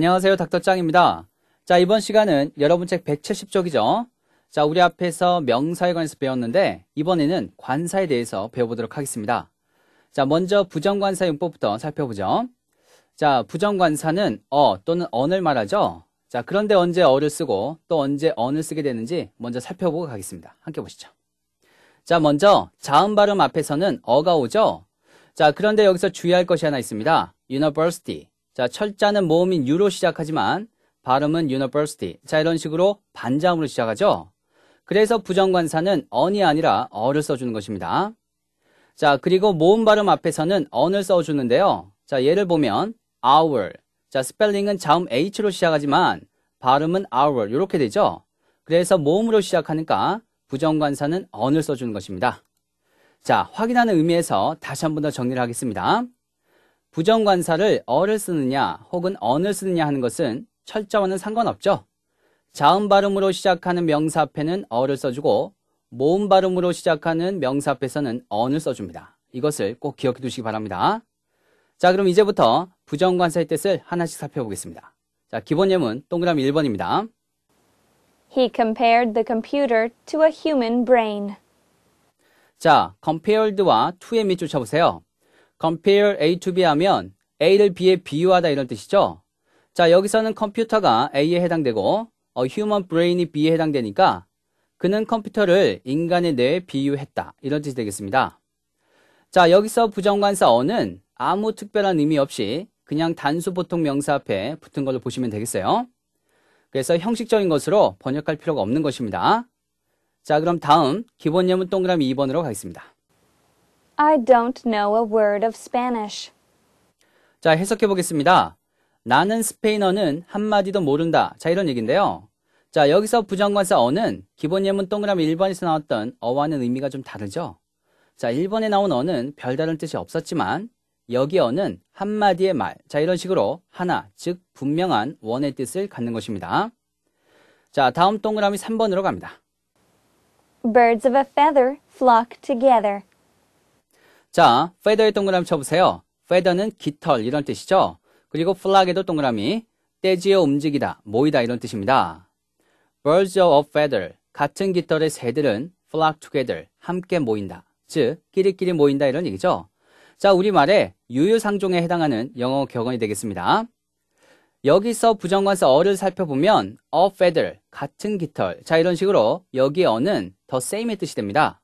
안녕하세요. 닥터짱입니다. 자, 이번 시간은 여러분 책 170쪽이죠. 자, 우리 앞에서 명사에 관해서 배웠는데 이번에는 관사에 대해서 배워보도록 하겠습니다. 자, 먼저 부정관사 용법부터 살펴보죠. 자, 부정관사는 어 또는 언을 말하죠. 자, 그런데 언제 어를 쓰고 또 언제 언을 쓰게 되는지 먼저 살펴보고 가겠습니다. 함께 보시죠. 자, 먼저 자음 발음 앞에서는 어가 오죠. 자, 그런데 여기서 주의할 것이 하나 있습니다. university. 자, 철자는 모음인 유로 시작하지만 발음은 university. 자, 이런 식으로 반자음으로 시작하죠. 그래서 부정관사는 언이 아니라 어를 써주는 것입니다. 자, 그리고 모음 발음 앞에서는 언을 써주는데요. 자, 예를 보면 hour. 자, 스펠링은 자음 h로 시작하지만 발음은 hour 이렇게 되죠. 그래서 모음으로 시작하니까 부정관사는 언을 써주는 것입니다. 자, 확인하는 의미에서 다시 한 번 더 정리를 하겠습니다. 부정관사를 어를 쓰느냐 혹은 언을 쓰느냐 하는 것은 철자와는 상관없죠. 자음 발음으로 시작하는 명사 앞에는 어를 써주고 모음 발음으로 시작하는 명사 앞에서는 언을 써줍니다. 이것을 꼭 기억해 두시기 바랍니다. 자 그럼 이제부터 부정관사의 뜻을 하나씩 살펴보겠습니다. 자 기본 예문 동그라미 1번입니다. He compared the computer to a human brain. 자, compared와 to의 밑줄쳐보세요 compare A to B 하면 A를 B에 비유하다 이런 뜻이죠. 자, 여기서는 컴퓨터가 A에 해당되고 어, human brain이 B에 해당되니까 그는 컴퓨터를 인간에 대해 비유했다. 이런 뜻이 되겠습니다. 자, 여기서 부정관사 어는 아무 특별한 의미 없이 그냥 단수 보통 명사 앞에 붙은 걸로 보시면 되겠어요. 그래서 형식적인 것으로 번역할 필요가 없는 것입니다. 자, 그럼 다음 기본 예문 동그라미 2번으로 가겠습니다. I don't know a word of Spanish. 자, 해석해 보겠습니다. 나는 스페인어는 한마디도 모른다. 자, 이런 얘기인데요. 자, 여기서 부정관사 어는 기본 예문 동그라미 1번에서 나왔던 어와는 의미가 좀 다르죠? 자, 1번에 나온 어는 별다른 뜻이 없었지만 여기 어는 한마디의 말. 자, 이런 식으로 하나, 즉 분명한 원의 뜻을 갖는 것입니다. 자, 다음 동그라미 3번으로 갑니다. Birds of a feather flock together. 자, 페더의 동그라미 쳐보세요. 페더는 깃털 이런 뜻이죠. 그리고 플락에도 동그라미, 떼지어 움직이다, 모이다 이런 뜻입니다. Birds of feather, 같은 깃털의 새들은 flock together, 함께 모인다. 즉, 끼리끼리 모인다 이런 얘기죠. 자, 우리말에 유유상종에 해당하는 영어 격언이 되겠습니다. 여기서 부정관사 어를 살펴보면 a feather, 같은 깃털. 자, 이런 식으로 여기 어는 the same의 뜻이 됩니다.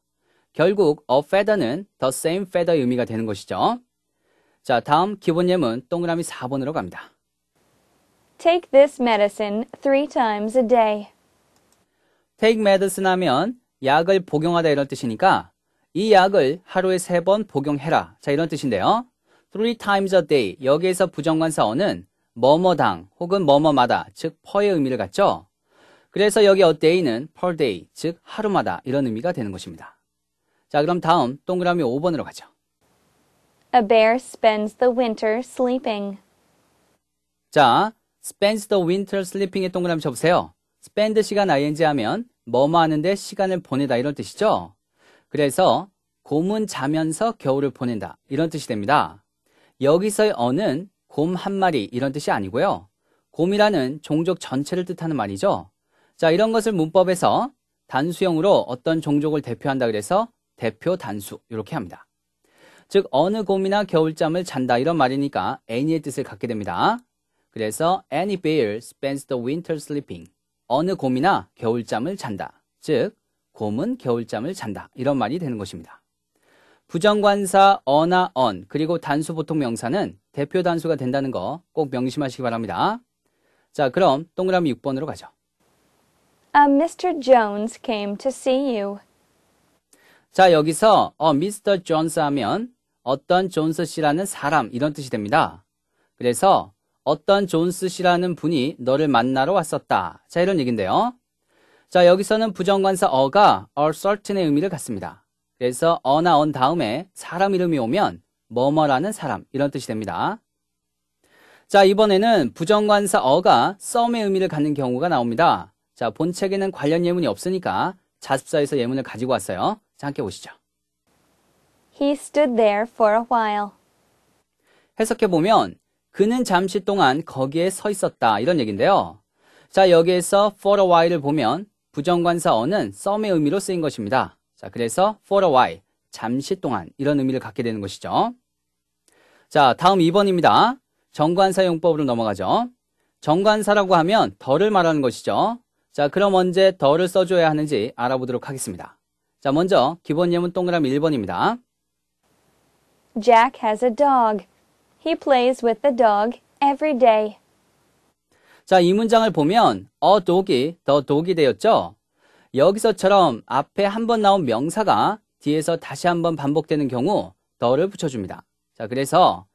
결국 a feather는 the same feather의 의미가 되는 것이죠. 자, 다음 기본 예문 동그라미 4번으로 갑니다. Take this medicine three times a day. Take medicine 하면 약을 복용하다 이런 뜻이니까 이 약을 하루에 세 번 복용해라. 자, 이런 뜻인데요. three times a day. 여기에서 부정관사어는 뭐뭐당 혹은 뭐뭐마다 즉 퍼의 의미를 갖죠. 그래서 여기 a day는 per day 즉 하루마다 이런 의미가 되는 것입니다. 자, 그럼 다음 동그라미 5번으로 가죠. A bear spends the winter sleeping. 자, spends the winter sleeping의 동그라미 쳐보세요. spend 시간 ing 하면 뭐뭐 하는데 시간을 보내다 이런 뜻이죠. 그래서 곰은 자면서 겨울을 보낸다 이런 뜻이 됩니다. 여기서의 어는 곰 한 마리 이런 뜻이 아니고요. 곰이라는 종족 전체를 뜻하는 말이죠. 자, 이런 것을 문법에서 단수형으로 어떤 종족을 대표한다 그래서 대표 단수 이렇게 합니다. 즉 어느 곰이나 겨울잠을 잔다 이런 말이니까 any의 뜻을 갖게 됩니다. 그래서 any bear spends the winter sleeping. 어느 곰이나 겨울잠을 잔다. 즉 곰은 겨울잠을 잔다 이런 말이 되는 것입니다. 부정관사 어나 언 그리고 단수 보통 명사는 대표 단수가 된다는 거 꼭 명심하시기 바랍니다. 자 그럼 동그라미 6번으로 가죠. u uh, Mr. Jones came to see you. 자, 여기서 어, 미스터 존스 하면 어떤 존스 씨라는 사람 이런 뜻이 됩니다. 그래서 어떤 존스 씨라는 분이 너를 만나러 왔었다. 자, 이런 얘긴데요 자, 여기서는 부정관사 어가 a certain의 의미를 갖습니다. 그래서 어나 언 다음에 사람 이름이 오면 뭐뭐라는 사람 이런 뜻이 됩니다. 자, 이번에는 부정관사 어가 썸의 의미를 갖는 경우가 나옵니다. 자, 본책에는 관련 예문이 없으니까 자습서에서 예문을 가지고 왔어요. 함께 보시죠. He stood there for a while. 해석해 보면 그는 잠시 동안 거기에 서 있었다 이런 얘기인데요. 자 여기에서 for a while을 보면 부정관사 어는 썸의 의미로 쓰인 것입니다. 자 그래서 for a while 잠시 동안 이런 의미를 갖게 되는 것이죠. 자 다음 2번입니다. 정관사 용법으로 넘어가죠. 정관사라고 하면 덜을 말하는 것이죠. 자 그럼 언제 덜을 써줘야 하는지 알아보도록 하겠습니다. 자, 먼저 기본 예문 동그라미 1번입니다. Jack has a dog. He plays with the dog every day. 자, 이 문장을 보면 a dog이 the dog이 되었죠? 여기서처럼 앞에 한 번 나온 명사가 뒤에서 다시 한 번 반복되는 경우 더를 붙여줍니다. 자, 그래서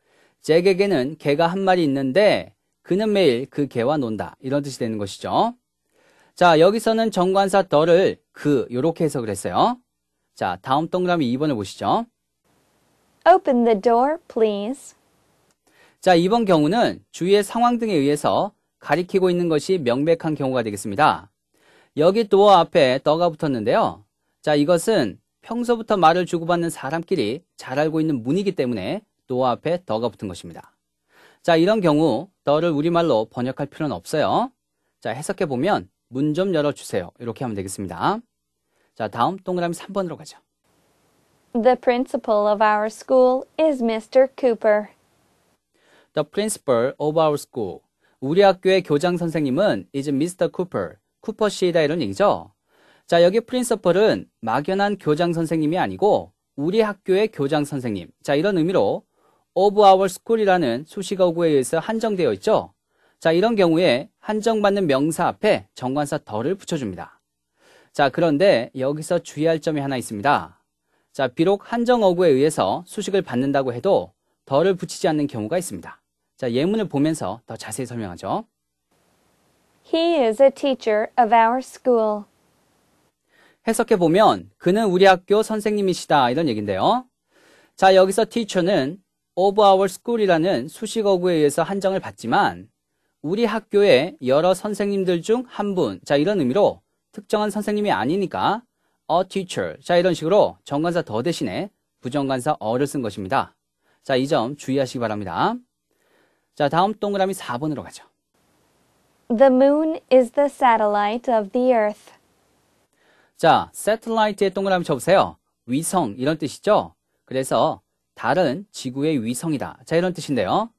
잭에게는 개가 한 마리 있는데 그는 매일 그 개와 논다. 이런 뜻이 되는 것이죠. 자, 여기서는 정관사 더를 그 요렇게 해석을 했어요. 자, 다음 동그라미 2번을 보시죠. Open the door, please. 자, 이번 경우는 주위의 상황 등에 의해서 가리키고 있는 것이 명백한 경우가 되겠습니다. 여기 도어 앞에 더가 붙었는데요. 자, 이것은 평소부터 말을 주고받는 사람끼리 잘 알고 있는 문이기 때문에 도어 앞에 더가 붙은 것입니다. 자, 이런 경우 더를 우리말로 번역할 필요는 없어요. 자, 해석해 보면 문좀 열어주세요. 이렇게 하면 되겠습니다. 자, 다음 동그라미 3번으로 가죠. The principal of our school is Mr. Cooper. The principal of our school. 우리 학교의 교장 선생님은 is Mr. Cooper. 쿠퍼 씨이다 이런 얘기죠. 자, 여기 principal은 막연한 교장 선생님이 아니고 우리 학교의 교장 선생님. 자, 이런 의미로 of our school이라는 수식어구에 의해서 한정되어 있죠. 자, 이런 경우에 한정받는 명사 앞에 정관사 덜을 붙여줍니다. 자, 그런데 여기서 주의할 점이 하나 있습니다. 자, 비록 한정어구에 의해서 수식을 받는다고 해도 덜을 붙이지 않는 경우가 있습니다. 자, 예문을 보면서 더 자세히 설명하죠. He is a teacher of our school. 해석해 보면 그는 우리 학교 선생님이시다 이런 얘긴데요 자, 여기서 teacher는 of our school이라는 수식어구에 의해서 한정을 받지만 우리 학교의 여러 선생님들 중 한 분. 자, 이런 의미로 특정한 선생님이 아니니까 a teacher. 자, 이런 식으로 정관사 더 대신에 부정관사 어를 쓴 것입니다. 자, 이 점 주의하시기 바랍니다. 자, 다음 동그라미 4번으로 가죠. The moon is the satellite of the earth. 자, satellite의 동그라미 쳐보세요. 위성, 이런 뜻이죠? 그래서 달은 지구의 위성이다. 자, 이런 뜻인데요.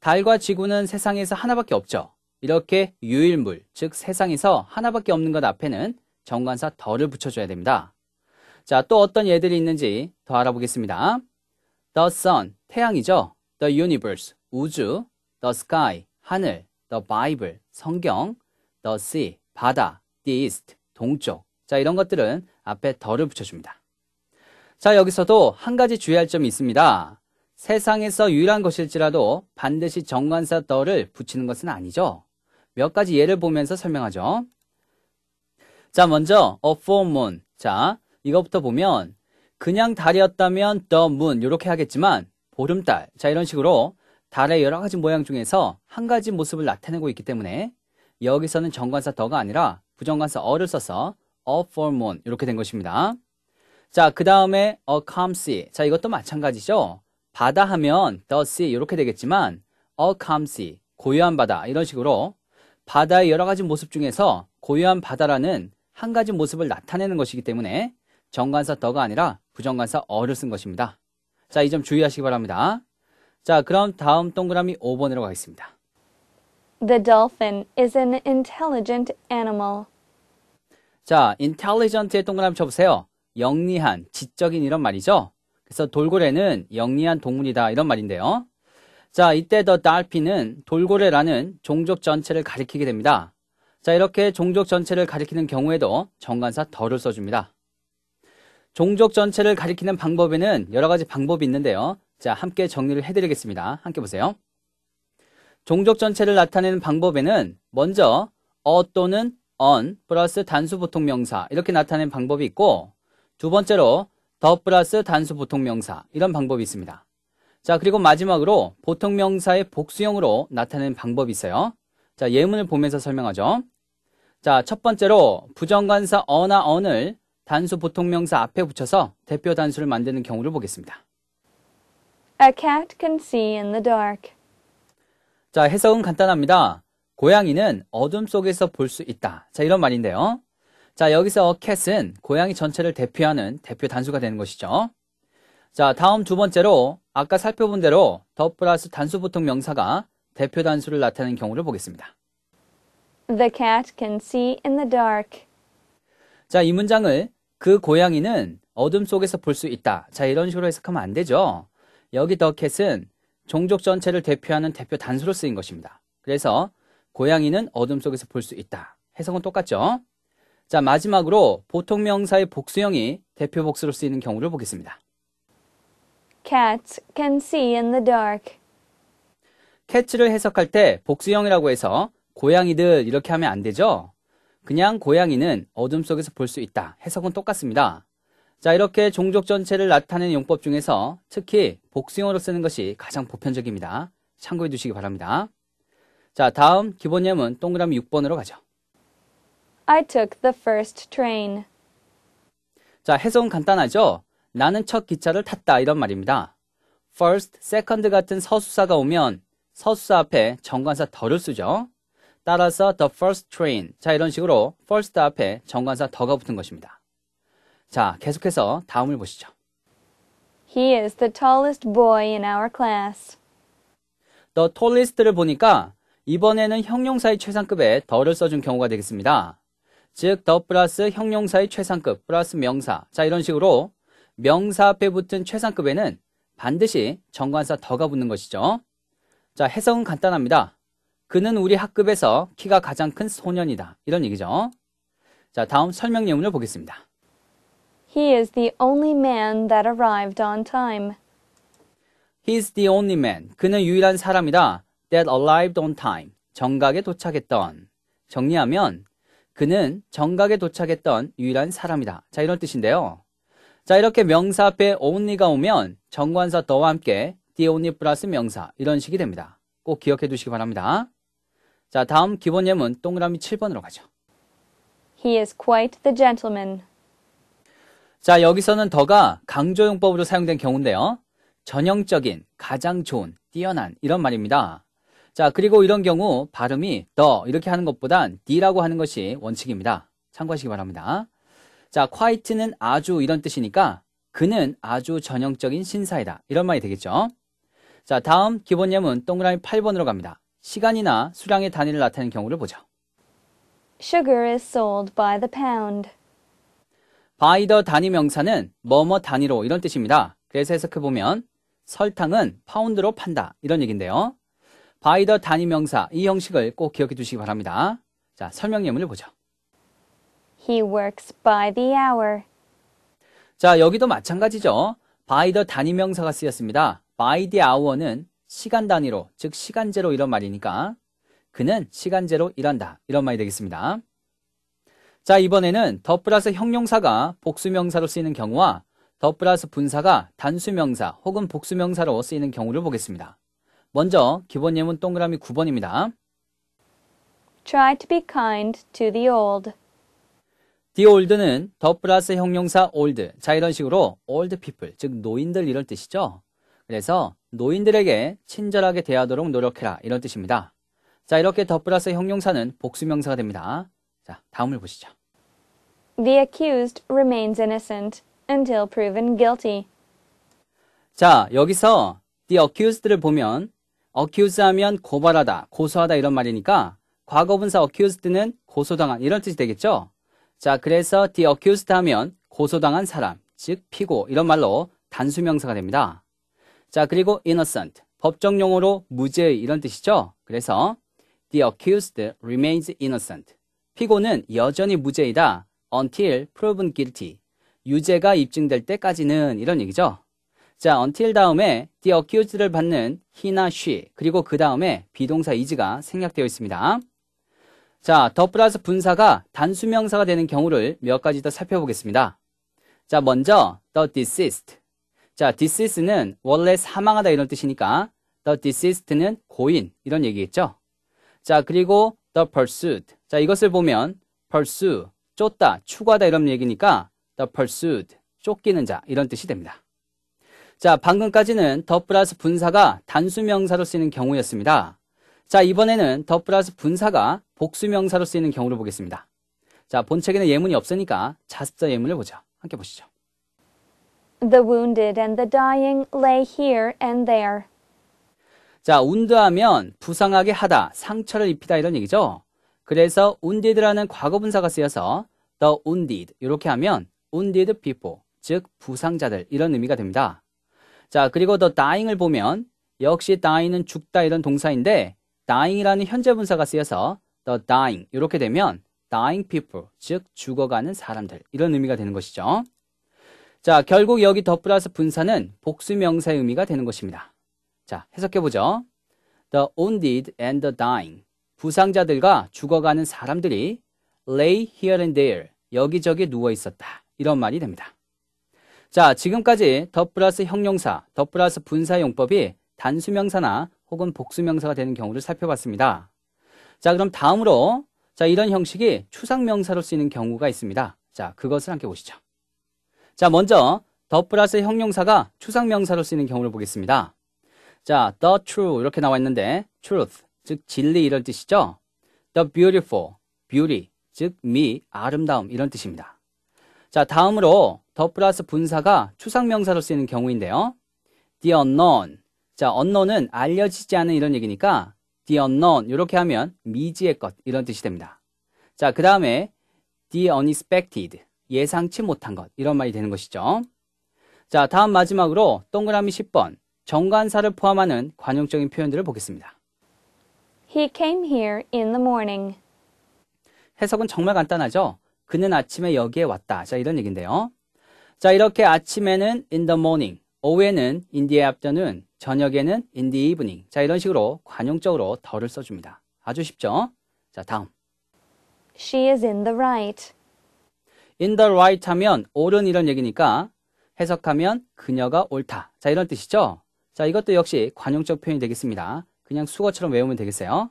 달과 지구는 세상에서 하나밖에 없죠. 이렇게 유일물, 즉 세상에서 하나밖에 없는 것 앞에는 정관사 더를 붙여줘야 됩니다. 자, 또 어떤 예들이 있는지 더 알아보겠습니다. The sun, 태양이죠. The universe, 우주. The sky, 하늘. The Bible, 성경. The sea, 바다. The east, 동쪽. 자, 이런 것들은 앞에 더를 붙여줍니다. 자, 여기서도 한 가지 주의할 점이 있습니다. 세상에서 유일한 것일지라도 반드시 정관사 떠를 붙이는 것은 아니죠. 몇 가지 예를 보면서 설명하죠. 자, 먼저 a full moon. 자, 이것부터 보면 그냥 달이었다면 the moon 이렇게 하겠지만 보름달. 자, 이런 식으로 달의 여러 가지 모양 중에서 한 가지 모습을 나타내고 있기 때문에 여기서는 정관사 더가 아니라 부정관사 어를 써서 a full moon 이렇게 된 것입니다. 자, 그 다음에 a calm sea. 자, 이것도 마찬가지죠. 바다 하면 the sea 이렇게 되겠지만 a calm sea 고요한 바다 이런 식으로 바다의 여러 가지 모습 중에서 고요한 바다라는 한 가지 모습을 나타내는 것이기 때문에 정관사 더가 아니라 부정관사 어를 쓴 것입니다. 자, 이 점 주의하시기 바랍니다. 자, 그럼 다음 동그라미 5번으로 가겠습니다. The dolphin is an intelligent animal. 자, intelligent의 동그라미 쳐보세요. 영리한, 지적인 이런 말이죠. 그래서 돌고래는 영리한 동물이다 이런 말인데요. 자, 이때 더 달피는 돌고래라는 종족 전체를 가리키게 됩니다. 자, 이렇게 종족 전체를 가리키는 경우에도 정관사 더를 써줍니다. 종족 전체를 가리키는 방법에는 여러 가지 방법이 있는데요. 자, 함께 정리를 해드리겠습니다. 함께 보세요. 종족 전체를 나타내는 방법에는 먼저 어 또는 언 n 플러스 단수 보통 명사 이렇게 나타낸 방법이 있고 두 번째로 더 플러스 단수 보통 명사 이런 방법이 있습니다. 자 그리고 마지막으로 보통 명사의 복수형으로 나타내는 방법이 있어요. 자 예문을 보면서 설명하죠. 자첫 번째로 부정관사 어나 언을 단수 보통 명사 앞에 붙여서 대표 단수를 만드는 경우를 보겠습니다. A cat can see in the dark. 자 해석은 간단합니다. 고양이는 어둠 속에서 볼 수 있다. 자 이런 말인데요. 자, 여기서 cat은 고양이 전체를 대표하는 대표 단수가 되는 것이죠. 자, 다음 두 번째로 아까 살펴본 대로 더 플러스 단수 보통 명사가 대표 단수를 나타내는 경우를 보겠습니다. The cat can see in the dark. 자, 이 문장을 그 고양이는 어둠 속에서 볼 수 있다. 자, 이런 식으로 해석하면 안 되죠. 여기 더 캣은 종족 전체를 대표하는 대표 단수로 쓰인 것입니다. 그래서 고양이는 어둠 속에서 볼 수 있다. 해석은 똑같죠? 자, 마지막으로 보통 명사의 복수형이 대표 복수로 쓰이는 경우를 보겠습니다. Cats can see in the dark. c a 를 해석할 때 복수형이라고 해서 고양이들 이렇게 하면 안 되죠? 그냥 고양이는 어둠 속에서 볼 수 있다. 해석은 똑같습니다. 자, 이렇게 종족 전체를 나타내는 용법 중에서 특히 복수형으로 쓰는 것이 가장 보편적입니다. 참고해 두시기 바랍니다. 자, 다음 기본 념은 동그라미 6번으로 가죠. I took the first train. 자, 해석은 간단하죠? 나는 첫 기차를 탔다 이런 말입니다. first, second 같은 서수사가 오면 서수사 앞에 정관사 더를 쓰죠. 따라서 the first train. 자, 이런 식으로 first 앞에 정관사 더가 붙은 것입니다. 자, 계속해서 다음을 보시죠. He is the tallest boy in our class. the tallest를 보니까 이번에는 형용사의 최상급에 더를 써준 경우가 되겠습니다. 즉, 더 플러스 형용사의 최상급 플러스 명사. 자, 이런 식으로 명사 앞에 붙은 최상급에는 반드시 정관사 더가 붙는 것이죠. 자, 해석은 간단합니다. 그는 우리 학급에서 키가 가장 큰 소년이다. 이런 얘기죠. 자, 다음 설명 예문을 보겠습니다. He is the only man that arrived on time. He is the only man. 그는 유일한 사람이다. That arrived on time. 정각에 도착했던. 정리하면 그는 정각에 도착했던 유일한 사람이다. 자, 이런 뜻인데요. 자, 이렇게 명사 앞에 only가 오면 정관사 더와 함께 the only 플러스 명사 이런 식이 됩니다. 꼭 기억해 두시기 바랍니다. 자, 다음 기본 예문 동그라미 7번으로 가죠. He is quite the gentleman. 자, 여기서는 더가 강조용법으로 사용된 경우인데요. 전형적인, 가장 좋은, 뛰어난 이런 말입니다. 자, 그리고 이런 경우 발음이 더 이렇게 하는 것보단 d라고 하는 것이 원칙입니다. 참고하시기 바랍니다. 자, q u i e 는 아주 이런 뜻이니까 그는 아주 전형적인 신사이다. 이런 말이 되겠죠. 자, 다음 기본 예문 동그라미 8번으로 갑니다. 시간이나 수량의 단위를 나타내는 경우를 보죠. Sugar is sold by the pound. by the 단위 명사는 뭐뭐 단위로 이런 뜻입니다. 그래서 해석해 보면 설탕은 파운드로 판다 이런 얘기인데요. by the 단위 명사 이 형식을 꼭 기억해 두시기 바랍니다. 자, 설명 예문을 보죠. He works by the hour. 자, 여기도 마찬가지죠. by the 단위 명사가 쓰였습니다. by the hour는 시간 단위로, 즉 시간제로 이런 말이니까 그는 시간제로 일한다. 이런 말이 되겠습니다. 자, 이번에는 더 플러스 형용사가 복수명사로 쓰이는 경우와 더 플러스 분사가 단수명사 혹은 복수명사로 쓰이는 경우를 보겠습니다. 먼저 기본 예문 동그라미 9번입니다. Try to be kind to the old. The old는 더 플러스 형용사 old. 자, 이런 식으로 old people, 즉 노인들 이런 뜻이죠. 그래서 노인들에게 친절하게 대하도록 노력해라 이런 뜻입니다. 자, 이렇게 더 플러스 형용사는 복수명사가 됩니다. 자, 다음을 보시죠. The accused remains innocent until proven guilty. 자, 여기서 the accused를 보면 어 c c u 하면 고발하다, 고소하다 이런 말이니까 과거분사 어 c c u 는 고소당한 이런 뜻이 되겠죠. 자, 그래서 the accused 하면 고소당한 사람, 즉 피고 이런 말로 단수명사가 됩니다. 자, 그리고 innocent, 법정 용어로 무죄의 이런 뜻이죠. 그래서 the accused remains innocent. 피고는 여전히 무죄이다 until proven guilty. 유죄가 입증될 때까지는 이런 얘기죠. 자, until 다음에 the accused를 받는 he나 she 그리고 그 다음에 비동사 is가 생략되어 있습니다. 자, 더 플러스 분사가 단수명사가 되는 경우를 몇 가지 더 살펴보겠습니다. 자, 먼저 the deceased. 자, deceased는 원래 사망하다 이런 뜻이니까 the deceased는 고인 이런 얘기겠죠. 자, 그리고 the pursued. 자, 이것을 보면 pursue, 쫓다, 추구하다 이런 얘기니까 the pursued, 쫓기는 자 이런 뜻이 됩니다. 자, 방금까지는 더 플러스 분사가 단수 명사로 쓰이는 경우였습니다. 자, 이번에는 더 플러스 분사가 복수 명사로 쓰이는 경우를 보겠습니다. 자, 본책에는 예문이 없으니까 자습자 예문을 보죠. 함께 보시죠. The wounded and the dying lay here and there. 자, 운드하면 부상하게 하다, 상처를 입히다 이런 얘기죠. 그래서 wounded라는 과거분사가 쓰여서 the wounded 이렇게 하면 wounded people, 즉 부상자들 이런 의미가 됩니다. 자, 그리고 더 dying을 보면 역시 die는 죽다 이런 동사인데 dying이라는 현재 분사가 쓰여서 the dying 이렇게 되면 dying people 즉 죽어가는 사람들 이런 의미가 되는 것이죠. 자, 결국 여기 더 플러스 분사는 복수명사의 의미가 되는 것입니다. 자, 해석해 보죠. The wounded and the dying 부상자들과 죽어가는 사람들이 lay here and there 여기저기 누워 있었다 이런 말이 됩니다. 자, 지금까지 더 플러스 형용사, 더 플러스 분사 용법이 단수명사나 혹은 복수명사가 되는 경우를 살펴봤습니다. 자, 그럼 다음으로 자, 이런 형식이 추상명사로 쓰이는 경우가 있습니다. 자, 그것을 함께 보시죠. 자, 먼저 더 플러스 형용사가 추상명사로 쓰이는 경우를 보겠습니다. 자, the true 이렇게 나와 있는데 truth 즉 진리 이런 뜻이죠. the beautiful beauty 즉미 아름다움 이런 뜻입니다. 자, 다음으로 더 플러스 분사가 추상명사로 쓰이는 경우인데요. The unknown. 자, unknown은 알려지지 않은 이런 얘기니까 the unknown 이렇게 하면 미지의 것 이런 뜻이 됩니다. 자, 그 다음에 the unexpected. 예상치 못한 것 이런 말이 되는 것이죠. 자, 다음 마지막으로 동그라미 10번 정관사를 포함하는 관용적인 표현들을 보겠습니다. He came here in the morning. 해석은 정말 간단하죠? 그는 아침에 여기에 왔다. 자, 이런 얘기인데요. 자, 이렇게 아침에는 in the morning, 오후에는 in the afternoon, 저녁에는 in the evening. 자, 이런 식으로 관용적으로 덜을 써줍니다. 아주 쉽죠? 자, 다음. She is in the right. in the right 하면 옳은 이런 얘기니까 해석하면 그녀가 옳다. 자, 이런 뜻이죠? 자, 이것도 역시 관용적 표현이 되겠습니다. 그냥 수거처럼 외우면 되겠어요.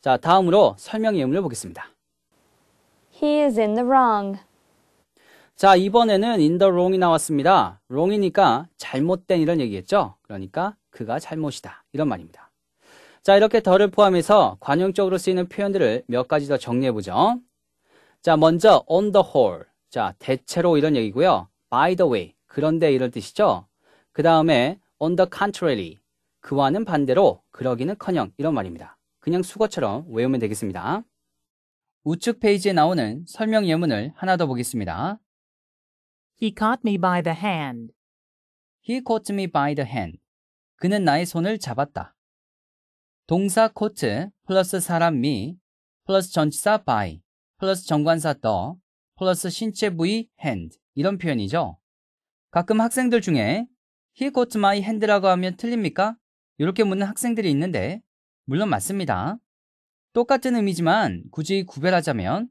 자, 다음으로 설명 예문을 보겠습니다. He is in the wrong. 자, 이번에는 in the wrong이 나왔습니다. wrong이니까 잘못된 이런 얘기겠죠? 그러니까 그가 잘못이다. 이런 말입니다. 자, 이렇게 덜을 포함해서 관용적으로 쓰이는 표현들을 몇 가지 더 정리해보죠. 자, 먼저 on the whole. 자, 대체로 이런 얘기고요. by the way. 그런데 이런 뜻이죠. 그 다음에 on the contrary. 그와는 반대로 그러기는커녕 이런 말입니다. 그냥 수거처럼 외우면 되겠습니다. 우측 페이지에 나오는 설명 예문을 하나 더 보겠습니다. He caught me by the hand. He caught me by the hand. 그는 나의 손을 잡았다. 동사 caught 플러스 사람 me 플러스 전치사 by 플러스 정관사 the 플러스 신체 부위 hand 이런 표현이죠. 가끔 학생들 중에 he caught my hand라고 하면 틀립니까? 이렇게 묻는 학생들이 있는데 물론 맞습니다. 똑같은 의미지만 굳이 구별하자면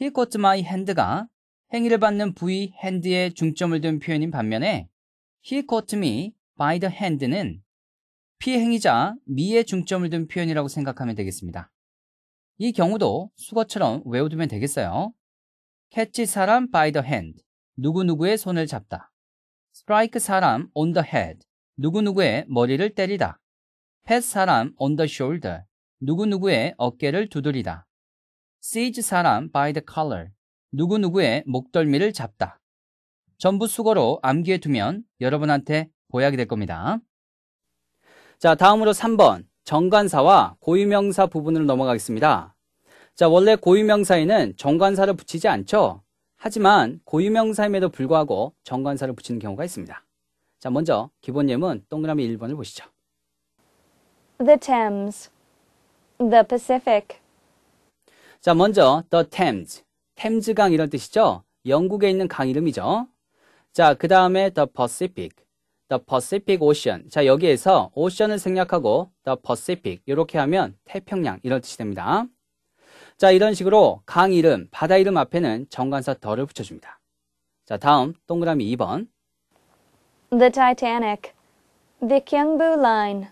he got my hand가 행위를 받는 부위 hand에 중점을 둔 표현인 반면에 he got me by the hand는 피행위자 미에 중점을 둔 표현이라고 생각하면 되겠습니다. 이 경우도 수거처럼 외워두면 되겠어요. 캐치 사람 by the hand 누구누구의 손을 잡다 스트라이크 사람 on the head 누구누구의 머리를 때리다 팻 사람 on the shoulder 누구누구의 어깨를 두드리다. seize 사람 by the collar. 누구누구의 목덜미를 잡다. 전부 수거로 암기해 두면 여러분한테 보약이 될 겁니다. 자, 다음으로 3번. 정관사와 고유명사 부분으로 넘어가겠습니다. 자, 원래 고유명사에는 정관사를 붙이지 않죠? 하지만 고유명사임에도 불구하고 정관사를 붙이는 경우가 있습니다. 자, 먼저 기본 예문 동그라미 1번을 보시죠. The Thames the Pacific. 자, 먼저 the Thames. 템즈강 이런 뜻이죠. 영국에 있는 강 이름이죠. 자, 그 다음에 the Pacific. the Pacific Ocean. 자, 여기에서 오션을 생략하고 the Pacific 이렇게 하면 태평양 이런 뜻이 됩니다. 자, 이런 식으로 강 이름, 바다 이름 앞에는 정관사 더를 붙여줍니다. 자, 다음 동그라미 2번. The Titanic. The Kyungbu Line.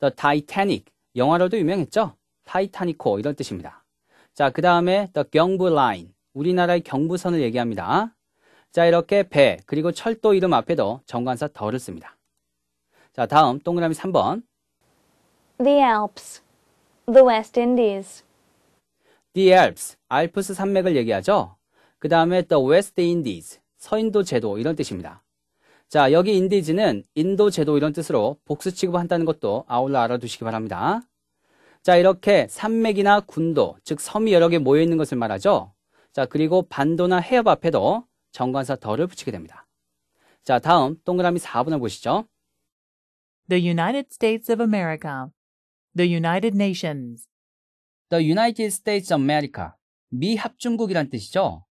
The Titanic. 영화로도 유명했죠. 타이타니코 이런 뜻입니다. 자, 그 다음에 The 경부 라인. 우리나라의 경부선을 얘기합니다. 자, 이렇게 배 그리고 철도 이름 앞에도 정관사 더를 씁니다. 자, 다음 동그라미 3번. The Alps. The West Indies. The Alps. 알프스 산맥을 얘기하죠. 그 다음에 The West Indies. 서인도 제도 이런 뜻입니다. 자, 여기 인디지는 인도 제도 이런 뜻으로 복수 취급을 한다는 것도 아울러 알아두시기 바랍니다. 자, 이렇게 산맥이나 군도, 즉 섬이 여러 개 모여 있는 것을 말하죠. 자, 그리고 반도나 해협 앞에도 정관사 더를 붙이게 됩니다. 자, 다음 동그라미 4번을 보시죠. The United States of America. The United Nations. The United States of America. 미 합중국이란 뜻이죠.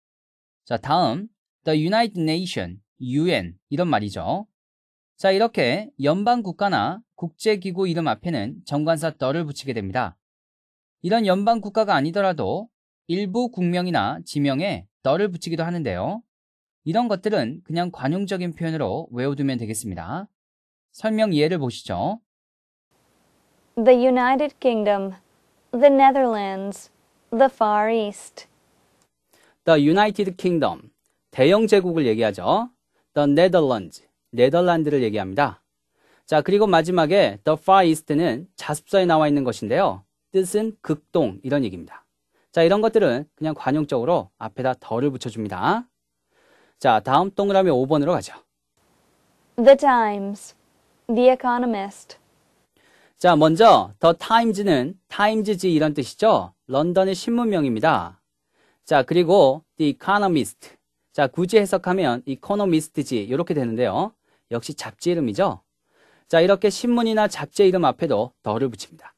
자, 다음 The United Nation. s UN 이런 말이죠. 자, 이렇게 연방 국가나 국제 기구 이름 앞에는 정관사 더를 붙이게 됩니다. 이런 연방 국가가 아니더라도 일부 국명이나 지명에 더를 붙이기도 하는데요. 이런 것들은 그냥 관용적인 표현으로 외워두면 되겠습니다. 설명 이해를 보시죠. The United Kingdom, the Netherlands, the Far East. The United Kingdom, 대영 제국을 얘기하죠. the Netherlands, 네덜란드를 얘기합니다. 자, 그리고 마지막에 the far east는 자습서에 나와 있는 것인데요. 뜻은 극동 이런 얘기입니다. 자, 이런 것들은 그냥 관용적으로 앞에다 더를 붙여줍니다. 자, 다음 동그라미 5번으로 가죠. The Times, The Economist. 자, 먼저 The Times는 타임즈지 이런 뜻이죠. 런던의 신문명입니다. 자, 그리고 The Economist, 자, 굳이 해석하면 이코노미스트지 이렇게 되는데요. 역시 잡지 이름이죠. 자, 이렇게 신문이나 잡지 이름 앞에도 더를 붙입니다.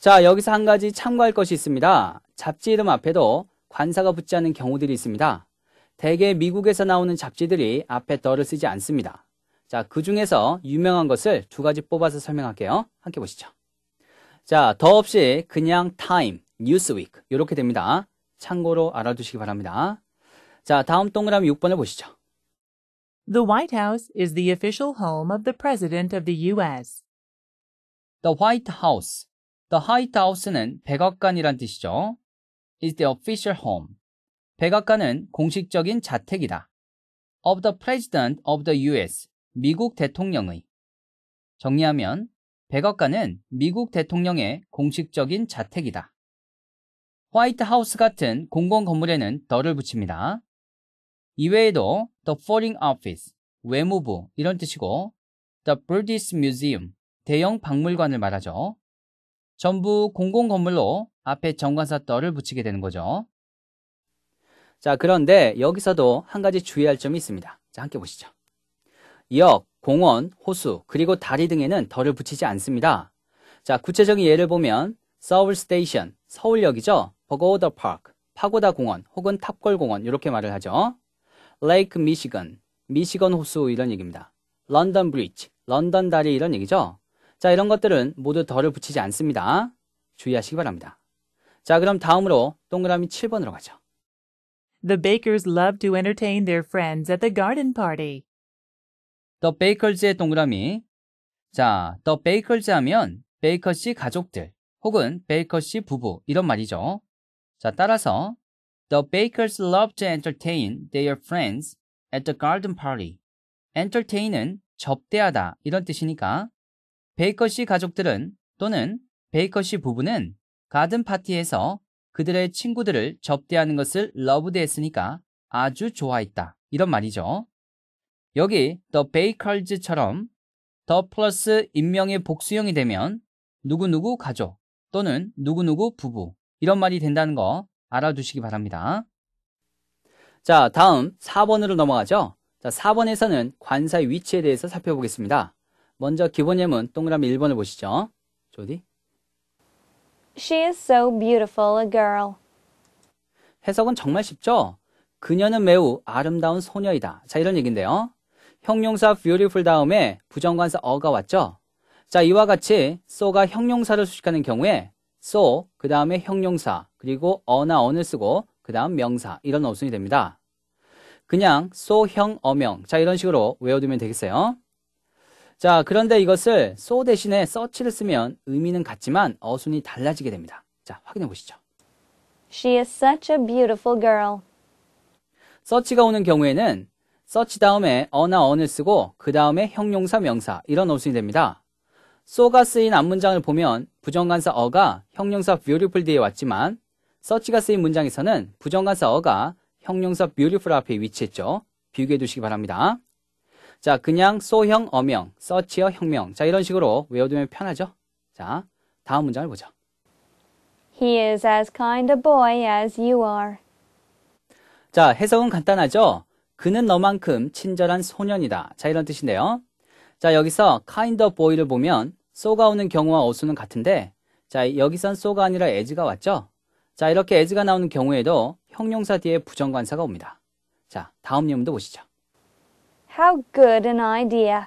자, 여기서 한 가지 참고할 것이 있습니다. 잡지 이름 앞에도 관사가 붙지 않은 경우들이 있습니다. 대개 미국에서 나오는 잡지들이 앞에 더를 쓰지 않습니다. 자, 그 중에서 유명한 것을 두 가지 뽑아서 설명할게요. 함께 보시죠. 자, 더 없이 그냥 타임, 뉴스위크 이렇게 됩니다. 참고로 알아두시기 바랍니다. 자, 다음 동그라미 6번을 보시죠. The White House is the official home of the President of the U.S. The White House. The White House는 백악관이란 뜻이죠. is the official home. 백악관은 공식적인 자택이다. of the President of the U.S. 미국 대통령의. 정리하면 백악관은 미국 대통령의 공식적인 자택이다. 화이트 하우스 같은 공공 건물에는 더를 붙입니다. 이외에도 The Foreign Office, 외무부 이런 뜻이고 The British Museum, 대형 박물관을 말하죠. 전부 공공 건물로 앞에 정관사 떠를 붙이게 되는 거죠. 자, 그런데 여기서도 한 가지 주의할 점이 있습니다. 자, 함께 보시죠. 역, 공원, 호수, 그리고 다리 등에는 덜을 붙이지 않습니다. 자, 구체적인 예를 보면 서울 스테이션, 서울역이죠. 버거우더 파크, 파고다 공원 혹은 탑골 공원 이렇게 말을 하죠. 레이크 미시건, 미시건 호수 이런 얘기입니다. 런던 브릿지, 런던 다리 이런 얘기죠. 자, 이런 것들은 모두 덜을 붙이지 않습니다. 주의하시기 바랍니다. 자, 그럼 다음으로 동그라미 7번으로 가죠. The bakers love to entertain their friends at the garden party. The bakers의 동그라미. 자, the bakers 하면 베이커 씨 가족들 혹은 베이커 씨 부부 이런 말이죠. 자, 따라서 The bakers love to entertain their friends at the garden party. entertain은 접대하다 이런 뜻이니까 베이커시 가족들은 또는 베이커시 부부는 가든 파티에서 그들의 친구들을 접대하는 것을 러브드 했으니까 아주 좋아했다 이런 말이죠. 여기 the bakers처럼 the 플러스 인명의 복수형이 되면 누구누구 가족 또는 누구누구 부부 이런 말이 된다는 거 알아두시기 바랍니다. 자, 다음 4번으로 넘어가죠. 자, 4번에서는 관사의 위치에 대해서 살펴보겠습니다. 먼저 기본 예문 동그라미 1번을 보시죠. 조디. She is so beautiful a girl. 해석은 정말 쉽죠? 그녀는 매우 아름다운 소녀이다. 자, 이런 얘기인데요. 형용사 beautiful 다음에 부정관사 어가 왔죠? 자, 이와 같이 so가 형용사를 수식하는 경우에 so, 그 다음에 형용사, 그리고 어나 언을 쓰고 그 다음 명사 이런 어순이 됩니다. 그냥 소형 어명 자 이런 식으로 외워두면 되겠어요. 자 그런데 이것을 소 대신에 서치를 쓰면 의미는 같지만 어순이 달라지게 됩니다. 자 확인해 보시죠. She is such a beautiful girl. s e 가 오는 경우에는 서치 다음에 어나 언을 쓰고 그 다음에 형용사 명사 이런 어순이 됩니다. 소가 쓰인 앞문장을 보면 부정관사 어가 형용사 beautiful 뒤에 왔지만 서치가 쓰인 문장에서는 부정관사 어가 형용사 beautiful 앞에 위치했죠. 비교해 두시기 바랍니다. 자, 그냥 소형, 어명, 서치어, 형명. 자, 이런 식으로 외워두면 편하죠? 자, 다음 문장을 보죠. He is as kind a boy as you are. 자, 해석은 간단하죠? 그는 너만큼 친절한 소년이다. 자, 이런 뜻인데요. 자, 여기서 kind of boy를 보면 쏘가 오는 경우와 어수는 같은데 자, 여기선 쏘가 아니라 as가 왔죠? 자, 이렇게 as가 나오는 경우에도 형용사 뒤에 부정관사가 옵니다. 자, 다음 예문도 보시죠. How good an idea.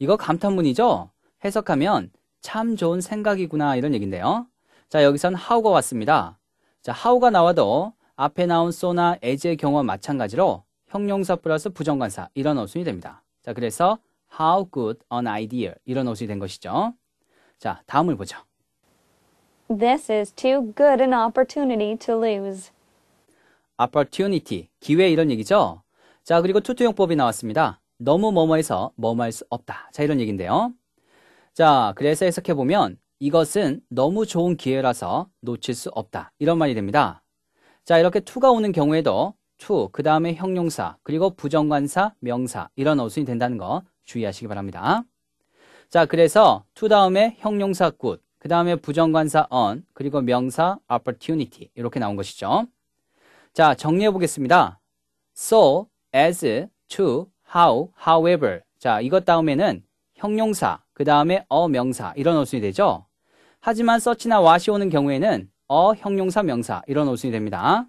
이거 감탄문이죠? 해석하면 참 좋은 생각이구나 이런 얘긴데요 자, 여기선 how가 왔습니다. 자, how가 나와도 앞에 나온 so나 as의 경우와 마찬가지로 형용사 플러스 부정관사 이런 어순이 됩니다. 자, 그래서 how good an idea 이런 어순이 된 것이죠. 자, 다음을 보죠. This is too good an opportunity to lose. opportunity, 기회 이런 얘기죠? 자, 그리고 투투용법이 나왔습니다. 너무 뭐뭐해서 뭐뭐할 수 없다. 자, 이런 얘기인데요. 자, 그래서 해석해보면 이것은 너무 좋은 기회라서 놓칠 수 없다. 이런 말이 됩니다. 자, 이렇게 투가 오는 경우에도 to, 그 다음에 형용사, 그리고 부정관사, 명사 이런 어순이 된다는 거 주의하시기 바랍니다. 자, 그래서 to 다음에 형용사 good, 그 다음에 부정관사 on, 그리고 명사 opportunity 이렇게 나온 것이죠. 자, 정리해 보겠습니다. so, as, to, how, however 자, 이것 다음에는 형용사, 그 다음에 어 명사 이런 어순이 되죠. 하지만 서치나 와시 오는 경우에는 어 형용사 명사 이런 어순이 됩니다.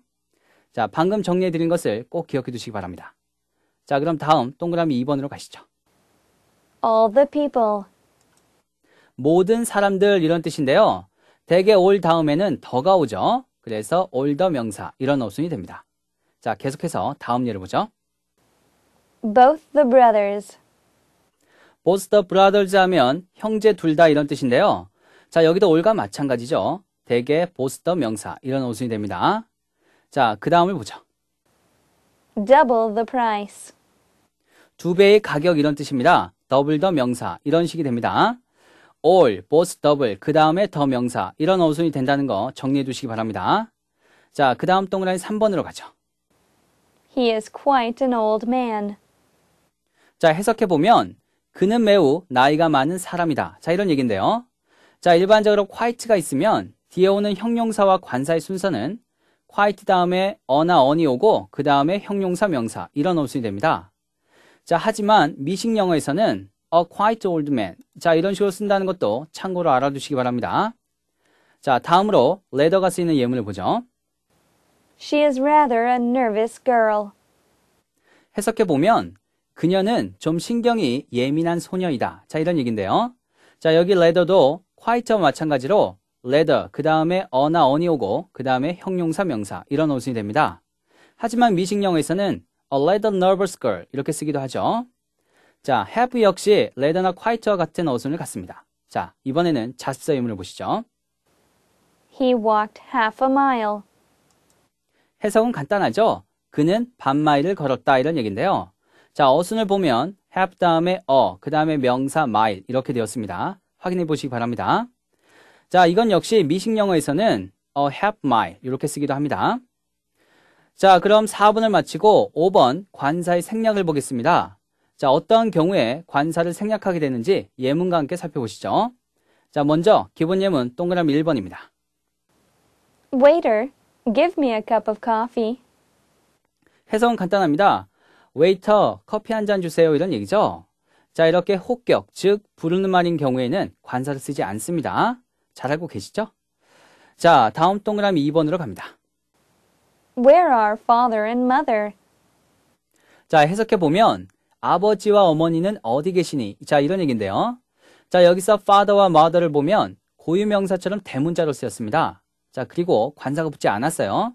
자, 방금 정리해 드린 것을 꼭 기억해 두시기 바랍니다. 자, 그럼 다음 동그라미 2번으로 가시죠. All the people 모든 사람들 이런 뜻인데요. 대개 올 다음에는 더가 오죠. 그래서 올 더 명사 이런 어순이 됩니다. 자, 계속해서 다음 예를 보죠. Both the brothers. Both the brothers 하면 형제 둘 다 이런 뜻인데요. 자, 여기도 올과 마찬가지죠. 대개 both the 명사 이런 어순이 됩니다. 자, 그 다음을 보죠. Double the price. 두 배의 가격 이런 뜻입니다. 더블 더 명사 이런 식이 됩니다. all, both, double, 그 다음에 더 명사 이런 어순이 된다는 거 정리해 두시기 바랍니다. 자, 그 다음 동그라미 3번으로 가죠. He is quite an old man. 자, 해석해 보면 그는 매우 나이가 많은 사람이다. 자, 이런 얘기인데요. 자, 일반적으로 quite가 있으면 뒤에 오는 형용사와 관사의 순서는 quite 다음에 어나 언이 오고 그 다음에 형용사 명사 이런 어순이 됩니다. 자, 하지만 미식 영어에서는 a quite old man. 자, 이런 식으로 쓴다는 것도 참고로 알아두시기 바랍니다. 자, 다음으로 레더가 쓰이는 예문을 보죠. She is rather a nervous girl. 해석해 보면 그녀는 좀 신경이 예민한 소녀이다. 자, 이런 얘기인데요. 자, 여기 레더도 quite와 마찬가지로 l 더그 다음에 어나 언이 오고, 그 다음에 형용사, 명사, 이런 어순이 됩니다. 하지만 미식 영어에서는 a leather nervous girl 이렇게 쓰기도 하죠. 자, have 역시 레더나 quite와 같은 어순을 갖습니다. 자, 이번에는 자습서 의문을 보시죠. He walked half a mile. 해석은 간단하죠? 그는 반 마일을 걸었다 이런 얘긴데요 자, 어순을 보면 have 다음에 어, 그 다음에 명사 mile 이렇게 되었습니다. 확인해 보시기 바랍니다. 자, 이건 역시 미식 영어에서는 a half mile 이렇게 쓰기도 합니다. 자, 그럼 4번을 마치고 5번 관사의 생략을 보겠습니다. 자, 어떠한 경우에 관사를 생략하게 되는지 예문과 함께 살펴보시죠. 자, 먼저 기본 예문 동그라미 1번입니다. Waiter, give me a cup of coffee. 해석은 간단합니다. 웨이터, 커피 한 잔 주세요. 이런 얘기죠. 자, 이렇게 호격, 즉 부르는 말인 경우에는 관사를 쓰지 않습니다. 잘 알고 계시죠? 자, 다음 동그라미 2번으로 갑니다. Where are father and mother? 자, 해석해 보면 아버지와 어머니는 어디 계시니? 자, 이런 얘기인데요. 자, 여기서 father와 mother를 보면 고유명사처럼 대문자로 쓰였습니다. 자, 그리고 관사가 붙지 않았어요.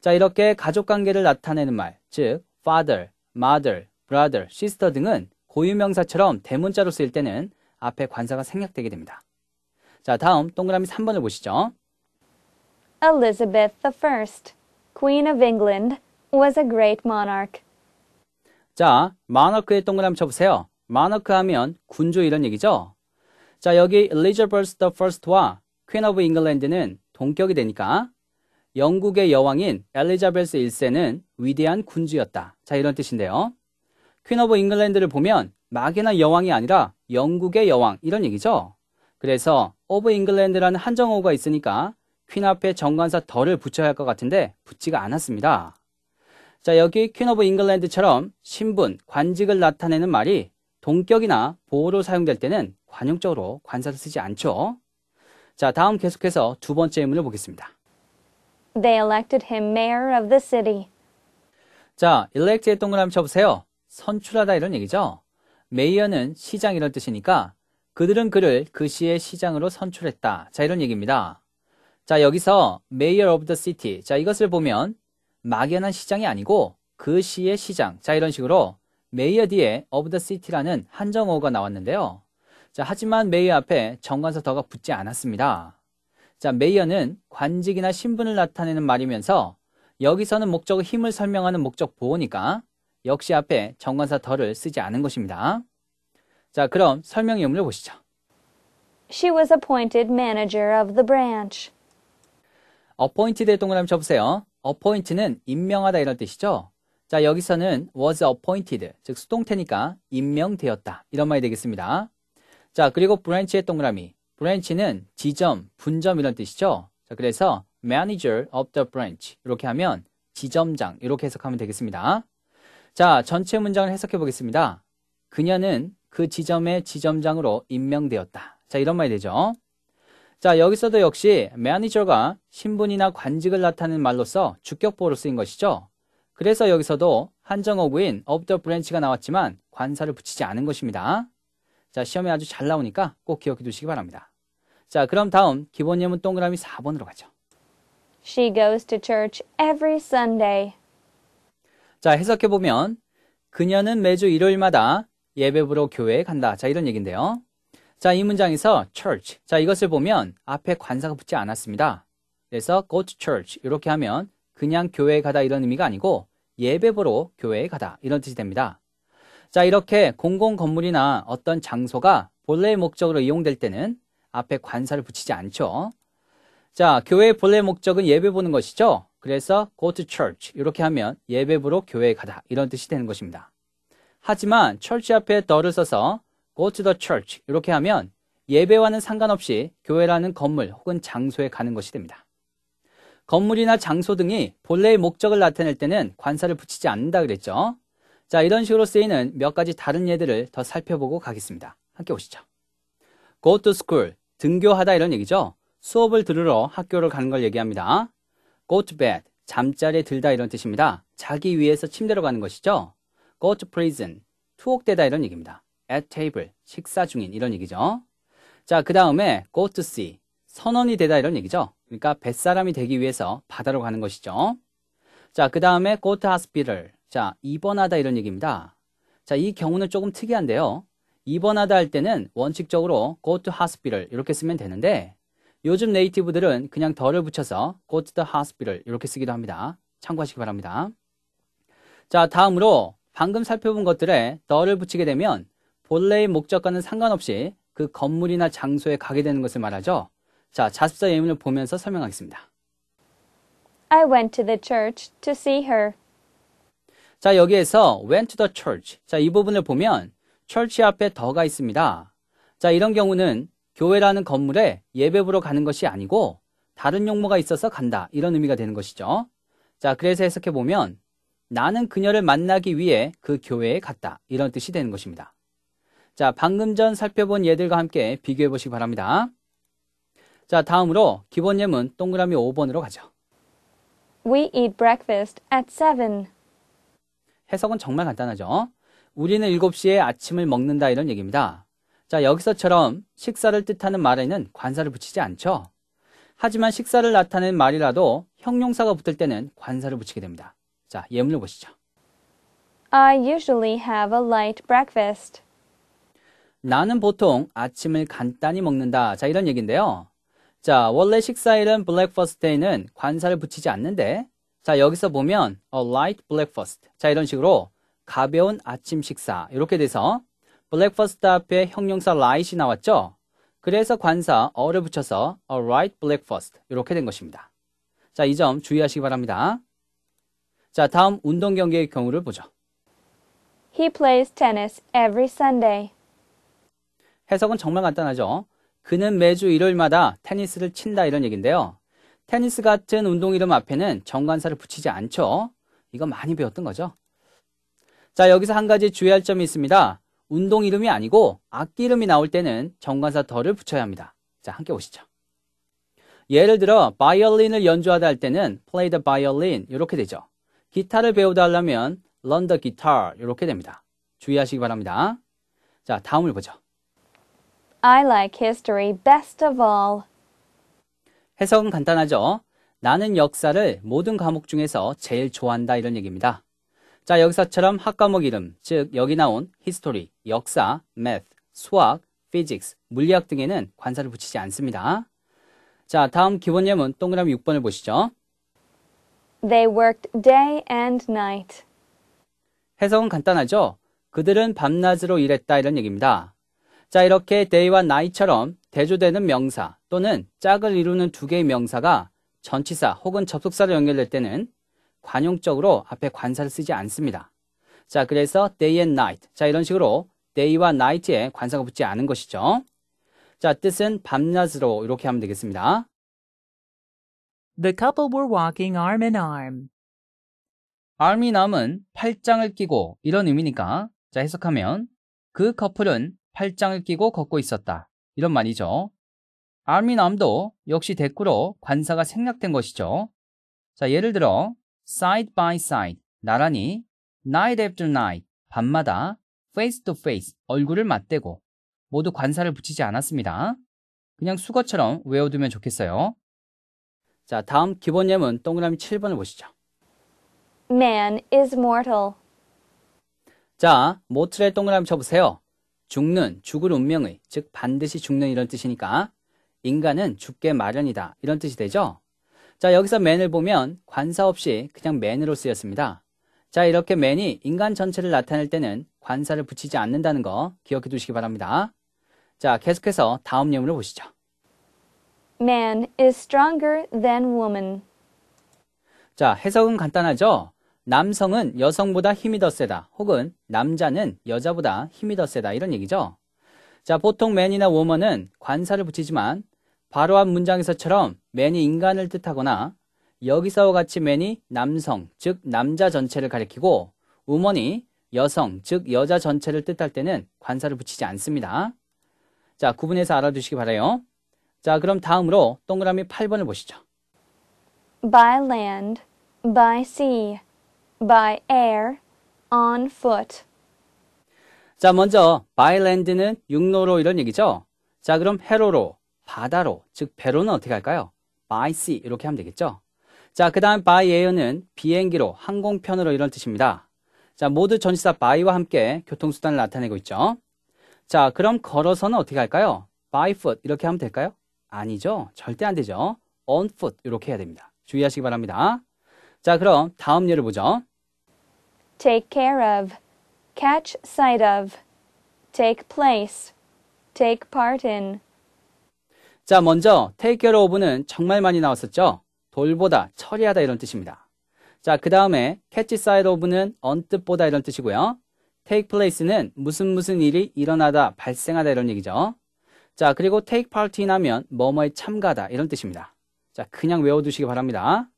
자, 이렇게 가족관계를 나타내는 말, 즉 father, mother, brother, sister 등은 고유명사처럼 대문자로 쓰일 때는 앞에 관사가 생략되게 됩니다. 자, 다음 동그라미 3번을 보시죠. Elizabeth I, Queen of England, was a great monarch. 자, 마너크 a r c h 의 동그라미 쳐보세요. 마너크 하면 군주 이런 얘기죠. 자, 여기 Elizabeth I와 Queen of England는 동격이 되니까 영국의 여왕인 엘리자베스 1세는 위대한 군주였다. 자, 이런 뜻인데요. 퀸 오브 잉글랜드를 보면 막연한 여왕이 아니라 영국의 여왕 이런 얘기죠. 그래서 오브 잉글랜드라는 한정어가 있으니까 퀸 앞에 정관사 덜을 붙여야 할 것 같은데 붙지가 않았습니다. 자, 여기 퀸 오브 잉글랜드처럼 신분, 관직을 나타내는 말이 동격이나 보호로 사용될 때는 관용적으로 관사를 쓰지 않죠. 자, 다음 계속해서 두 번째 의문을 보겠습니다. They elected him mayor of the city. 자, elect에 동그라미 쳐보세요. 선출하다 이런 얘기죠. 메이어는 시장 이런 뜻이니까 그들은 그를 그 시의 시장으로 선출했다. 자, 이런 얘기입니다. 자, 여기서 mayor of the city. 자, 이것을 보면 막연한 시장이 아니고 그 시의 시장. 자, 이런 식으로 메이어 뒤에 of the city라는 한정어가 나왔는데요. 자, 하지만 메이어 앞에 정관사 더가 붙지 않았습니다. 자, 메이어는 관직이나 신분을 나타내는 말이면서 여기서는 목적의 힘을 설명하는 목적 보호니까 역시 앞에 정관사 더를 쓰지 않은 것입니다. 자, 그럼 설명 예문을 보시죠. She was appointed manager of the branch. appointed의 동그라미 쳐보세요. appoint는 임명하다 이런 뜻이죠. 자, 여기서는 was appointed, 즉 수동태니까 임명되었다. 이런 말이 되겠습니다. 자, 그리고 브랜치의 동그라미. 브랜치는 지점, 분점 이런 뜻이죠. 자, 그래서 manager of the branch 이렇게 하면 지점장 이렇게 해석하면 되겠습니다. 자, 전체 문장을 해석해 보겠습니다. 그녀는 그 지점의 지점장으로 임명되었다. 자, 이런 말이 되죠. 자, 여기서도 역시 매니저가 신분이나 관직을 나타내는 말로서 주격보로 쓰인 것이죠. 그래서 여기서도 한정어구인 of the branch가 나왔지만 관사를 붙이지 않은 것입니다. 자, 시험에 아주 잘 나오니까 꼭 기억해 두시기 바랍니다. 자, 그럼 다음 기본 예문 동그라미 4번으로 가죠. She goes to church every Sunday. 자, 해석해 보면 그녀는 매주 일요일마다 예배부로 교회에 간다. 자, 이런 얘기인데요. 자, 이 문장에서 church. 자, 이것을 보면 앞에 관사가 붙지 않았습니다. 그래서 go to church 이렇게 하면 그냥 교회에 가다 이런 의미가 아니고 예배 보러 교회에 가다 이런 뜻이 됩니다. 자, 이렇게 공공 건물이나 어떤 장소가 본래 의 목적으로 이용될 때는 앞에 관사를 붙이지 않죠. 자, 교회의 본래 목적은 예배 보는 것이죠. 그래서 go to church 이렇게 하면 예배 부로 교회에 가다 이런 뜻이 되는 것입니다. 하지만 church 앞에 더를 써서 go to the church 이렇게 하면 예배와는 상관없이 교회라는 건물 혹은 장소에 가는 것이 됩니다. 건물이나 장소 등이 본래의 목적을 나타낼 때는 관사를 붙이지 않는다 그랬죠. 자, 이런 식으로 쓰이는 몇 가지 다른 예들을 더 살펴보고 가겠습니다. 함께 오시죠. go to school, 등교하다 이런 얘기죠. 수업을 들으러 학교를 가는 걸 얘기합니다. go to bed, 잠자리에 들다 이런 뜻입니다. 자기 위해서 침대로 가는 것이죠. go to prison, 투옥되다 이런 얘기입니다. at table, 식사 중인 이런 얘기죠. 자, 그 다음에 go to sea, 선언이 되다 이런 얘기죠. 그러니까 뱃사람이 되기 위해서 바다로 가는 것이죠. 자, 그 다음에 go to hospital, 자, 입원하다 이런 얘기입니다. 자, 이 경우는 조금 특이한데요. 입원하다 할 때는 원칙적으로 go to hospital 이렇게 쓰면 되는데 요즘 네이티브들은 그냥 덜을 붙여서 go to the hospital 이렇게 쓰기도 합니다. 참고하시기 바랍니다. 자, 다음으로 방금 살펴본 것들에 덜을 붙이게 되면 본래의 목적과는 상관없이 그 건물이나 장소에 가게 되는 것을 말하죠. 자, 자습서 예문을 보면서 설명하겠습니다. I went to the church to see her. 자, 여기에서 went to the church. 자, 이 부분을 보면 church 앞에 더가 있습니다. 자, 이런 경우는 교회라는 건물에 예배 부로 가는 것이 아니고 다른 용모가 있어서 간다. 이런 의미가 되는 것이죠. 자, 그래서 해석해 보면 나는 그녀를 만나기 위해 그 교회에 갔다. 이런 뜻이 되는 것입니다. 자, 방금 전 살펴본 예들과 함께 비교해 보시기 바랍니다. 자, 다음으로 기본 예문 동그라미 5번으로 가죠. We eat breakfast at 7. 해석은 정말 간단하죠. 우리는 7시에 아침을 먹는다 이런 얘기입니다. 자, 여기서처럼 식사를 뜻하는 말에는 관사를 붙이지 않죠. 하지만 식사를 나타낸 말이라도 형용사가 붙을 때는 관사를 붙이게 됩니다. 자, 예문을 보시죠. I usually have a light breakfast. 나는 보통 아침을 간단히 먹는다. 자, 이런 얘기인데요. 자, 원래 식사일은 breakfast에는 관사를 붙이지 않는데, 자, 여기서 보면 a light breakfast. 자, 이런 식으로 가벼운 아침 식사. 이렇게 돼서 breakfast 앞에 형용사 light이 나왔죠? 그래서 관사 어를 붙여서 a light breakfast. 이렇게 된 것입니다. 자, 이 점 주의하시기 바랍니다. 자, 다음 운동 경기의 경우를 보죠. He plays tennis every Sunday. 해석은 정말 간단하죠. 그는 매주 일요일마다 테니스를 친다 이런 얘기인데요. 테니스 같은 운동 이름 앞에는 정관사를 붙이지 않죠. 이거 많이 배웠던 거죠. 자, 여기서 한 가지 주의할 점이 있습니다. 운동 이름이 아니고 악기 이름이 나올 때는 정관사 더를 붙여야 합니다. 자, 함께 보시죠. 예를 들어 바이올린을 연주하다 할 때는 play the violin 이렇게 되죠. 기타를 배우다 하려면 learn the guitar 이렇게 됩니다. 주의하시기 바랍니다. 자, 다음을 보죠. I like history best of all. 해석은 간단하죠? 나는 역사를 모든 과목 중에서 제일 좋아한다 이런 얘기입니다. 자, 여기서처럼 학과목 이름, 즉 여기 나온 히스토리, 역사, math, 수학, physics, 물리학 등에는 관사를 붙이지 않습니다. 자, 다음 기본 예문 동그라미 6번을 보시죠. They worked day and night. 해석은 간단하죠? 그들은 밤낮으로 일했다 이런 얘기입니다. 자, 이렇게 day와 night처럼 대조되는 명사 또는 짝을 이루는 두 개의 명사가 전치사 혹은 접속사로 연결될 때는 관용적으로 앞에 관사를 쓰지 않습니다. 자, 그래서 day and night. 자, 이런 식으로 day와 night에 관사가 붙지 않은 것이죠. 자, 뜻은 밤낮으로 이렇게 하면 되겠습니다. The couple were walking arm in arm. arm in arm은 팔짱을 끼고 이런 의미니까 자, 해석하면 그 커플은 팔짱을 끼고 걷고 있었다. 이런 말이죠. a 미남도 역시 대꾸로 관사가 생략된 것이죠. 자, 예를 들어 side by side 나란히 night after night 밤마다 face to face 얼굴을 맞대고 모두 관사를 붙이지 않았습니다. 그냥 수거처럼 외워두면 좋겠어요. 자, 다음 기본 예문 동그라미 7번을 보시죠. Man is mortal. 자, 모틀에 동그라미 쳐보세요. 죽는, 죽을 운명의, 즉 반드시 죽는 이런 뜻이니까 인간은 죽게 마련이다 이런 뜻이 되죠. 자 여기서 맨을 보면 관사 없이 그냥 맨으로 쓰였습니다. 자 이렇게 맨이 인간 전체를 나타낼 때는 관사를 붙이지 않는다는 거 기억해 두시기 바랍니다. 자 계속해서 다음 예문을 보시죠. Man is stronger than woman. 자 해석은 간단하죠. 남성은 여성보다 힘이 더 세다 혹은 남자는 여자보다 힘이 더 세다 이런 얘기죠. 자, 보통 맨이나 w o m 은 관사를 붙이지만 바로 앞 문장에서처럼 맨이 인간을 뜻하거나 여기서와 같이 맨이 남성, 즉 남자 전체를 가리키고 w o m 이 여성, 즉 여자 전체를 뜻할 때는 관사를 붙이지 않습니다. 자, 구분해서 알아두시기 바래요. 자, 그럼 다음으로 동그라미 8번을 보시죠. by land, by sea by air, on foot. 자, 먼저 by land는 육로로 이런 얘기죠. 자, 그럼 해로로, 바다로, 즉 배로는 어떻게 할까요? by sea 이렇게 하면 되겠죠. 자, 그 다음 by air는 비행기로, 항공편으로 이런 뜻입니다. 자, 모두 전치사 by와 함께 교통수단을 나타내고 있죠. 자, 그럼 걸어서는 어떻게 할까요? by foot 이렇게 하면 될까요? 아니죠. 절대 안 되죠. on foot 이렇게 해야 됩니다. 주의하시기 바랍니다. 자, 그럼 다음 예를 보죠. take care of, catch sight of, take place, take part in. 자, 먼저 take care of는 정말 많이 나왔었죠? 돌보다, 처리하다 이런 뜻입니다. 자, 그 다음에 catch sight of는 언뜻 보다 이런 뜻이고요. take place는 무슨 무슨 일이 일어나다, 발생하다 이런 얘기죠. 자, 그리고 take part in 하면 뭐뭐에 참가하다 이런 뜻입니다. 자, 그냥 외워두시기 바랍니다.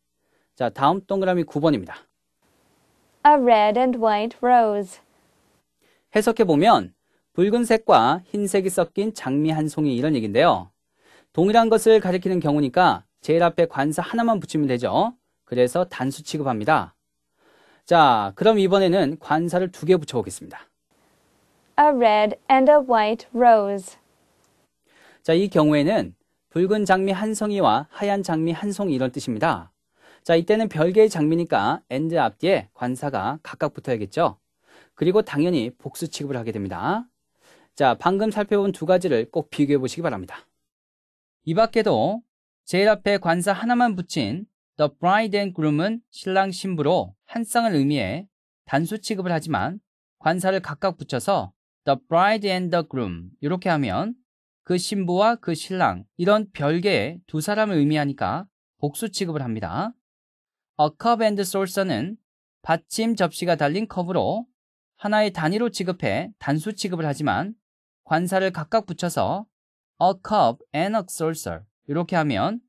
자, 다음 동그라미 9번입니다. a red and white rose. 해석해 보면 붉은색과 흰색이 섞인 장미 한 송이 이런 얘기인데요. 동일한 것을 가리키는 경우니까 제일 앞에 관사 하나만 붙이면 되죠. 그래서 단수 취급합니다. 자, 그럼 이번에는 관사를 두 개 붙여보겠습니다. A red and a white rose. 자, 이 경우에는 붉은 장미 한 송이와 하얀 장미 한 송이 이런 뜻입니다. 자, 이때는 별개의 장미니까 엔 n 앞뒤에 관사가 각각 붙어야겠죠. 그리고 당연히 복수 취급을 하게 됩니다. 자, 방금 살펴본 두 가지를 꼭 비교해 보시기 바랍니다. 이 밖에도 제일 앞에 관사 하나만 붙인 the bride and groom은 신랑 신부로 한 쌍을 의미해 단수 취급을 하지만 관사를 각각 붙여서 the bride and the groom 이렇게 하면 그 신부와 그 신랑 이런 별개의 두 사람을 의미하니까 복수 취급을 합니다. A cup and saucer는 받침 접시가 달린 컵으로 하나의 단위로 취급해 단수 취급을 하지만 관사를 각각 붙여서 a cup and a saucer 이렇게 하면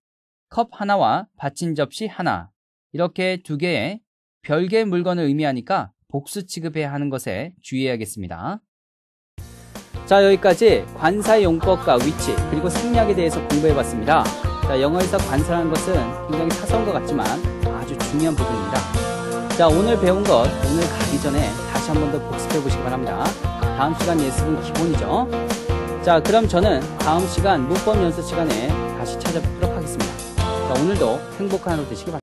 컵 하나와 받침 접시 하나 이렇게 두 개의 별개의 물건을 의미하니까 복수 취급해야 하는 것에 주의해야겠습니다. 자 여기까지 관사의 용법과 위치 그리고 생략에 대해서 공부해봤습니다. 자 영어에서 관사라는 것은 굉장히 사소한 것 같지만 중요한 부분입니다. 자, 오늘 배운 것 오늘 가기 전에 다시 한 번 더 복습해 보시기 바랍니다. 다음 시간 예습은 기본이죠. 자, 그럼 저는 다음 시간 문법 연습 시간에 다시 찾아뵙도록 하겠습니다. 자, 오늘도 행복한 하루 되시기 바랍니다.